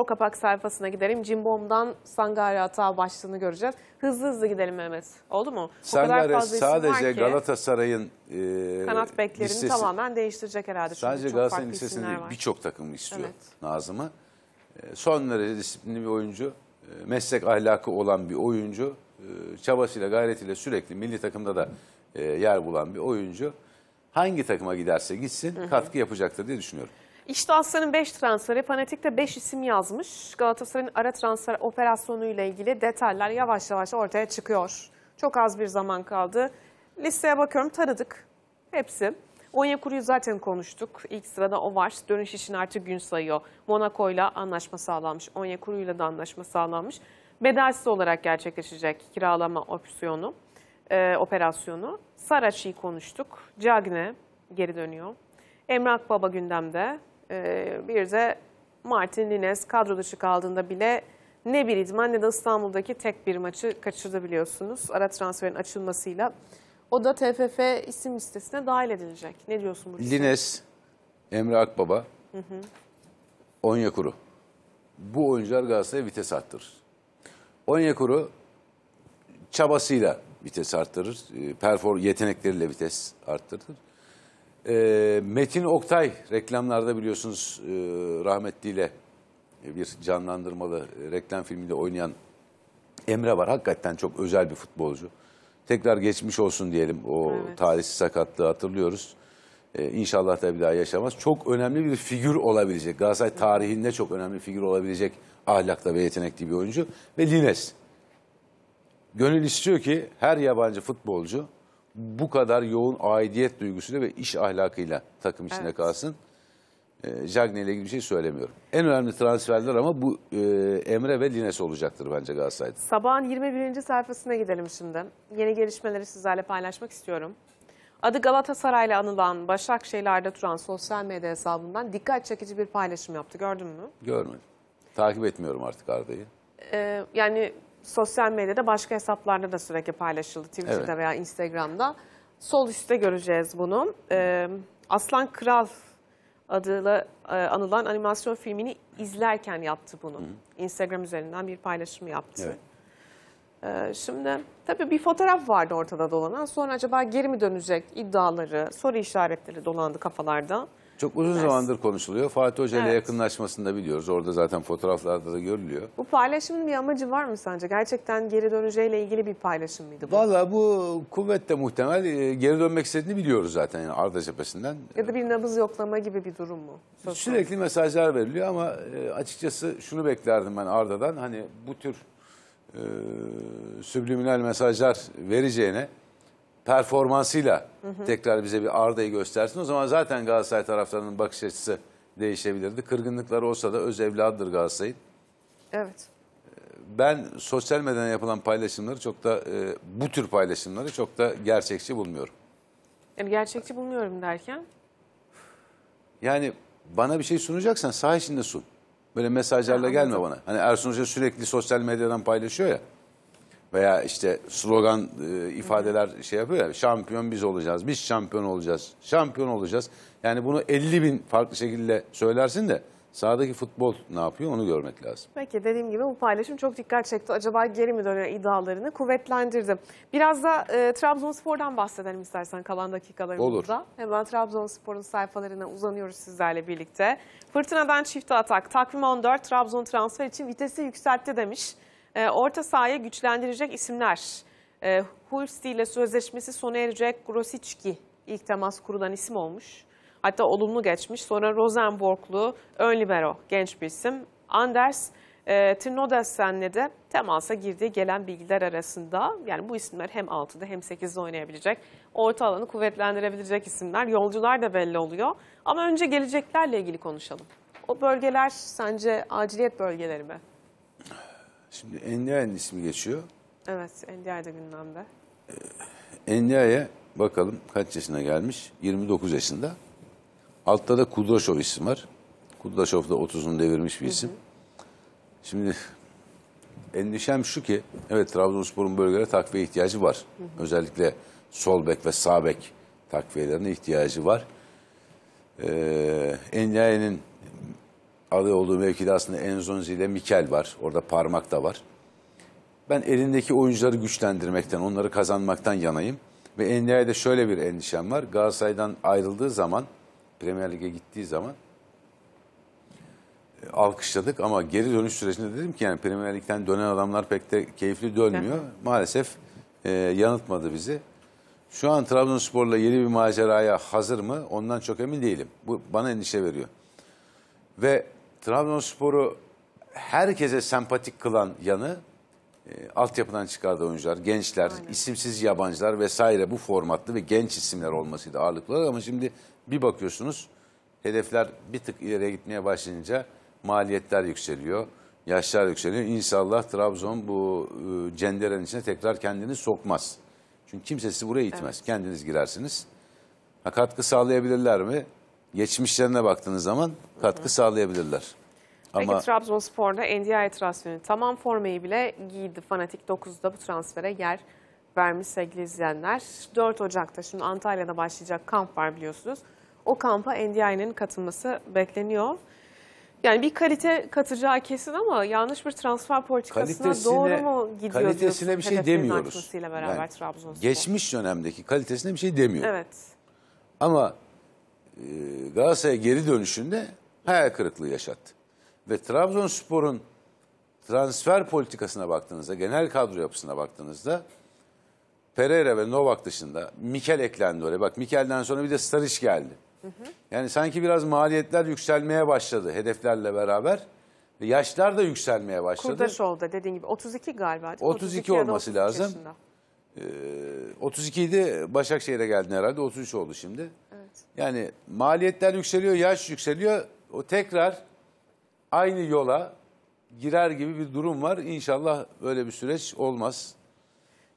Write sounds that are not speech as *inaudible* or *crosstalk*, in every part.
spor kapak sayfasına gidelim. Cimbom'dan Sangare hata başlığını göreceğiz. Hızlı hızlı gidelim Mehmet. Oldu mu? Sangare sadece Galatasaray'ın e, kanat beklerini listesi. tamamen değiştirecek herhalde. Sadece Galatasaray'ın listesinde birçok takımı istiyor evet. Nazım'ı. E, son derece disiplinli bir oyuncu. E, meslek ahlakı olan bir oyuncu. E, çabasıyla gayretiyle sürekli milli takımda da yer bulan bir oyuncu. Hangi takıma giderse gitsin katkı yapacaktır diye düşünüyorum. İşte Aslan'ın 5 transferi, Fanatik'te 5 isim yazmış. Galatasaray'ın ara transfer operasyonuyla ilgili detaylar yavaş yavaş ortaya çıkıyor. Çok az bir zaman kaldı. Listeye bakıyorum tanıdık hepsi. Onyekuru'yu zaten konuştuk. İlk sırada o var. Dönüş için artık gün sayıyor. Monaco'yla anlaşma sağlanmış. Onyekuru'yla da anlaşma sağlanmış. Bedelsiz olarak gerçekleşecek kiralama opsiyonu, e, operasyonu. Saraç'ı konuştuk. Cagne geri dönüyor. Emrak Baba gündemde. Ee, bir de Martin Lines kadro dışı kaldığında bile ne bir idman ne de İstanbul'daki tek bir maçı kaçırdı biliyorsunuz. Ara transferin açılmasıyla. O da TFF isim listesine dahil edilecek. Ne diyorsun Burcu? Lines, Emre Akbaba, hı hı. Onyekuru. Bu oyuncular Galatasaray'a vites arttırır. onyakuru çabasıyla vites arttırır. Ee, perform yetenekleriyle vites arttırır. E, Metin Oktay reklamlarda biliyorsunuz e, rahmetliyle bir canlandırmalı e, reklam filminde oynayan Emre var. Hakikaten çok özel bir futbolcu. Tekrar geçmiş olsun diyelim o evet. talihsiz sakatlığı hatırlıyoruz. Ee, inşallah da bir daha yaşamaz. Çok önemli bir figür olabilecek. Galatasaray tarihinde çok önemli figür olabilecek ahlakta ve yetenekli bir oyuncu. Ve Lines. Gönül istiyor ki her yabancı futbolcu bu kadar yoğun aidiyet duygusuyla ve iş ahlakıyla takım içinde evet. kalsın. E, Cagney ile ilgili bir şey söylemiyorum. En önemli transferler ama bu e, Emre ve Lines olacaktır bence Galatasaray'da. Sabahın 21. sayfasına gidelim şimdi. Yeni gelişmeleri sizlerle paylaşmak istiyorum. Adı ile anılan Başakşehir Arda Turan sosyal medya hesabından dikkat çekici bir paylaşım yaptı. Gördün mü? Görmedim. Takip etmiyorum artık Arda'yı. Ee, yani sosyal medyada başka hesaplarda da sürekli paylaşıldı. Twitter'da evet. veya Instagram'da. Sol üstte göreceğiz bunu. Ee, Aslan Kral adıyla e, anılan animasyon filmini izlerken yaptı bunu. Hı. Instagram üzerinden bir paylaşımı yaptı. Evet. Ee, şimdi tabii bir fotoğraf vardı ortada dolanan. Sonra acaba geri mi dönecek iddiaları, soru işaretleri dolandı kafalarda. Çok uzun Ders. zamandır konuşuluyor. Fatih Hoca ile evet. yakınlaşmasını da biliyoruz. Orada zaten fotoğraflarda da görülüyor. Bu paylaşımın bir amacı var mı sence? Gerçekten geri döneceğiyle ilgili bir paylaşım mıydı bu? Valla bu kuvvetle muhtemel e, geri dönmek istediğini biliyoruz zaten yani Arda cephesinden. Ya da bir nabız yoklama gibi bir durum mu? Sürekli mesajlar veriliyor ama e, açıkçası şunu beklerdim ben Arda'dan. Hani bu tür e, sübliminal mesajlar vereceğine performansıyla hı hı. tekrar bize bir Arda'yı göstersin. O zaman zaten Galatasaray taraflarının bakış açısı değişebilirdi. kırgınlıkları olsa da öz evladıdır Galatasaray'ın. Evet. Ben sosyal medyada yapılan paylaşımları çok da e, bu tür paylaşımları çok da gerçekçi bulmuyorum. Yani gerçekçi bulmuyorum derken? Yani bana bir şey sunacaksan saha içinde sun. Böyle mesajlarla gelme bana. Hani Ersun Hoca sürekli sosyal medyadan paylaşıyor ya veya işte slogan e, ifadeler şey yapıyor ya şampiyon biz olacağız, biz şampiyon olacağız, şampiyon olacağız. Yani bunu 50 bin farklı şekilde söylersin de sahadaki futbol ne yapıyor onu görmek lazım. Peki dediğim gibi bu paylaşım çok dikkat çekti. Acaba geri mi dönüyor iddialarını? Kuvvetlendirdi. Biraz da e, Trabzonspor'dan bahsedelim istersen kalan dakikalarımızda. Hemen Trabzonspor'un sayfalarına uzanıyoruz sizlerle birlikte. Fırtınadan çift atak. Takvim 14 Trabzon transfer için vitesi yükseltti demiş. E, orta sahaya güçlendirecek isimler. E, ee, Hulsti ile sözleşmesi sona erecek Grosicki ilk temas kurulan isim olmuş. Hatta olumlu geçmiş. Sonra Rosenborglu ön libero genç bir isim. Anders e, Trinodasen'le de temasa girdiği gelen bilgiler arasında yani bu isimler hem 6'da hem 8'de oynayabilecek. Orta alanı kuvvetlendirebilecek isimler. Yolcular da belli oluyor. Ama önce geleceklerle ilgili konuşalım. O bölgeler sence aciliyet bölgeleri mi? Şimdi Endia'nın ismi geçiyor. Evet, Endia da gündemde. Endia'ya ee, bakalım kaç yaşına gelmiş? 29 yaşında. Altta da Kudroşov isim var. Kudroşov da 30'unu devirmiş bir isim. Hı hı. Şimdi endişem şu ki, evet Trabzonspor'un bölgelere takviye ihtiyacı var. Hı hı. Özellikle sol bek ve sağ bek takviyelerine ihtiyacı var. Ee, Endia'nın aday olduğu mevkide aslında Enzonzi ile Mikel var. Orada parmak da var. Ben elindeki oyuncuları güçlendirmekten, onları kazanmaktan yanayım. Ve NDI'de şöyle bir endişem var. Galatasaray'dan ayrıldığı zaman, Premier Lig'e gittiği zaman e, alkışladık ama geri dönüş sürecinde dedim ki yani Premier Lig'den dönen adamlar pek de keyifli dönmüyor. Maalesef e, yanıltmadı bizi. Şu an Trabzonspor'la yeni bir maceraya hazır mı? Ondan çok emin değilim. Bu bana endişe veriyor. Ve Trabzonspor'u herkese sempatik kılan yanı e, altyapıdan çıkardığı oyuncular, gençler, Aynen. isimsiz yabancılar vesaire bu formatlı ve genç isimler olmasıydı ağırlıklı olarak ama şimdi bir bakıyorsunuz hedefler bir tık ileriye gitmeye başlayınca maliyetler yükseliyor, yaşlar yükseliyor. İnşallah Trabzon bu e, cenderenin içine tekrar kendini sokmaz. Çünkü kimse sizi buraya itmez. Evet. Kendiniz girersiniz. Ha, katkı sağlayabilirler mi? geçmişlerine baktığınız zaman katkı sağlayabilirler. Ama... Peki Trabzonspor'da NDI transferini tamam formayı bile giydi. Fanatik 9'da bu transfere yer vermiş sevgili izleyenler. 4 Ocak'ta şimdi Antalya'da başlayacak kamp var biliyorsunuz. O kampa NDI'nin katılması bekleniyor. Yani bir kalite katacağı kesin ama yanlış bir transfer politikasına kalitesine, doğru mu gidiyor Kalitesine diyorsun? bir şey Hedefinin demiyoruz. beraber yani, Geçmiş dönemdeki kalitesine bir şey demiyor. Evet. Ama ee, Galatasaray'a geri dönüşünde hayal kırıklığı yaşattı. Ve Trabzonspor'un transfer politikasına baktığınızda, genel kadro yapısına baktığınızda Pereira ve Novak dışında Mikel eklendi oraya. Bak Mikel'den sonra bir de Staric geldi. Hı hı. Yani sanki biraz maliyetler yükselmeye başladı hedeflerle beraber. Ve yaşlar da yükselmeye başladı. Kurdaşoğlu oldu dediğin gibi 32 galiba. 32, 32 olması lazım. Yaşında. Ee, 32 idi Başakşehir'e geldi herhalde 33 oldu şimdi. Yani maliyetler yükseliyor, yaş yükseliyor. O tekrar aynı yola girer gibi bir durum var. İnşallah böyle bir süreç olmaz.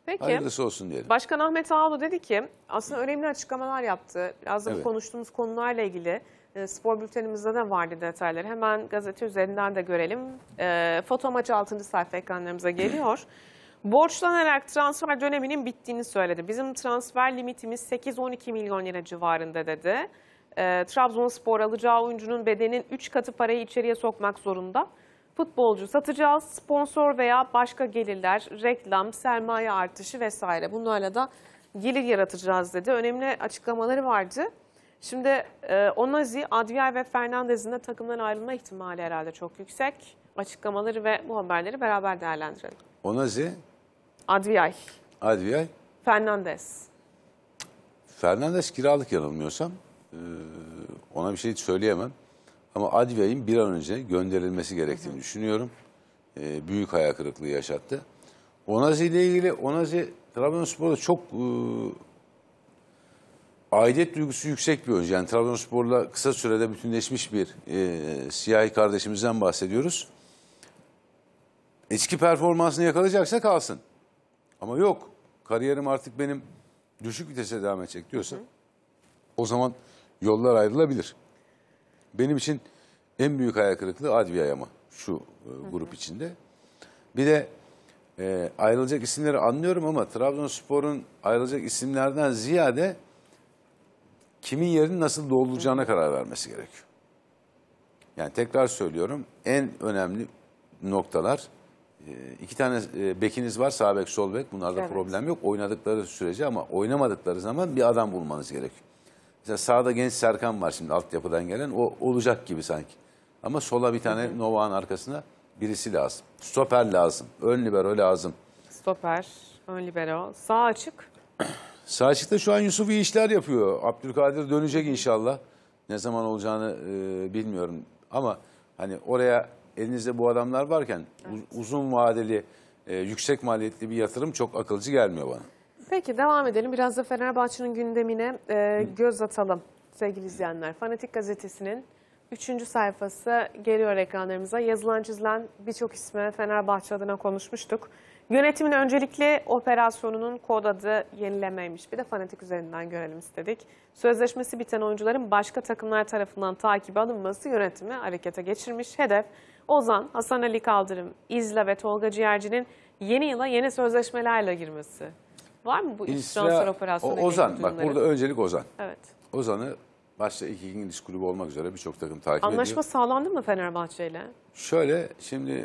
Peki. Hayırlısı olsun diyelim. Başkan Ahmet Ağoğlu dedi ki aslında önemli açıklamalar yaptı. Biraz da evet. konuştuğumuz konularla ilgili e, spor bültenimizde de vardı detayları. Hemen gazete üzerinden de görelim. E, foto maçı 6. sayfa ekranlarımıza geliyor borçlanarak transfer döneminin bittiğini söyledi. Bizim transfer limitimiz 8-12 milyon lira civarında dedi. E, Trabzonspor alacağı oyuncunun bedenin 3 katı parayı içeriye sokmak zorunda. Futbolcu satacağız, sponsor veya başka gelirler, reklam, sermaye artışı vesaire bunlarla da gelir yaratacağız dedi. Önemli açıklamaları vardı. Şimdi e, Onazi, Advier ve Fernandez'in de takımdan ayrılma ihtimali herhalde çok yüksek. Açıklamaları ve bu haberleri beraber değerlendirelim. Onazi Adviay. Adviay. Fernandez. Fernandez kiralık yanılmıyorsam. Ee, ona bir şey söyleyemem. Ama Adviay'ın bir an önce gönderilmesi gerektiğini hı hı. düşünüyorum. Ee, büyük hayal kırıklığı yaşattı. Onazi ile ilgili Onazi Trabzonspor'da çok e, aidiyet duygusu yüksek bir oyuncu. Yani Trabzonspor'la kısa sürede bütünleşmiş bir e, siyahi kardeşimizden bahsediyoruz. Eski performansını yakalayacaksa kalsın. Ama yok kariyerim artık benim düşük vitese devam edecek diyorsa hı hı. o zaman yollar ayrılabilir. Benim için en büyük hayal kırıklığı Adviye Yama şu e, grup hı hı. içinde. Bir de e, ayrılacak isimleri anlıyorum ama Trabzonspor'un ayrılacak isimlerden ziyade kimin yerini nasıl dolduracağına karar vermesi gerekiyor. Yani tekrar söylüyorum en önemli noktalar ee, iki tane e, bekiniz var sağ bek sol bek bunlarda evet. problem yok. Oynadıkları sürece ama oynamadıkları zaman bir adam bulmanız gerek. Mesela sağda genç Serkan var şimdi altyapıdan gelen o olacak gibi sanki. Ama sola bir tane Nova'nın arkasına birisi lazım. Stoper lazım. Ön libero lazım. Stoper, ön libero. Sağ açık. *clears throat* Sağ açıkta şu an Yusuf iyi işler yapıyor. Abdülkadir dönecek inşallah. Ne zaman olacağını e, bilmiyorum. Ama hani oraya elinizde bu adamlar varken evet. uzun vadeli, e, yüksek maliyetli bir yatırım çok akılcı gelmiyor bana. Peki devam edelim. Biraz da Fenerbahçe'nin gündemine e, göz atalım sevgili izleyenler. Fanatik Gazetesi'nin 3. sayfası geliyor ekranlarımıza. Yazılan çizilen birçok isme Fenerbahçe adına konuşmuştuk. Yönetimin öncelikle operasyonunun kod adı yenilemeymiş. Bir de fanatik üzerinden görelim istedik. Sözleşmesi biten oyuncuların başka takımlar tarafından takibe alınması yönetimi harekete geçirmiş. Hedef Ozan, Hasan Ali Kaldırım, İzla ve Tolga Ciğerci'nin yeni yıla yeni sözleşmelerle girmesi. Var mı bu iç transfer operasyonu? Ozan, bak burada öncelik Ozan. Evet. Ozan'ı başta iki İngiliz kulübü olmak üzere birçok takım takip Anlaşma ediyor. Anlaşma sağlandı mı Fenerbahçe ile? Şöyle şimdi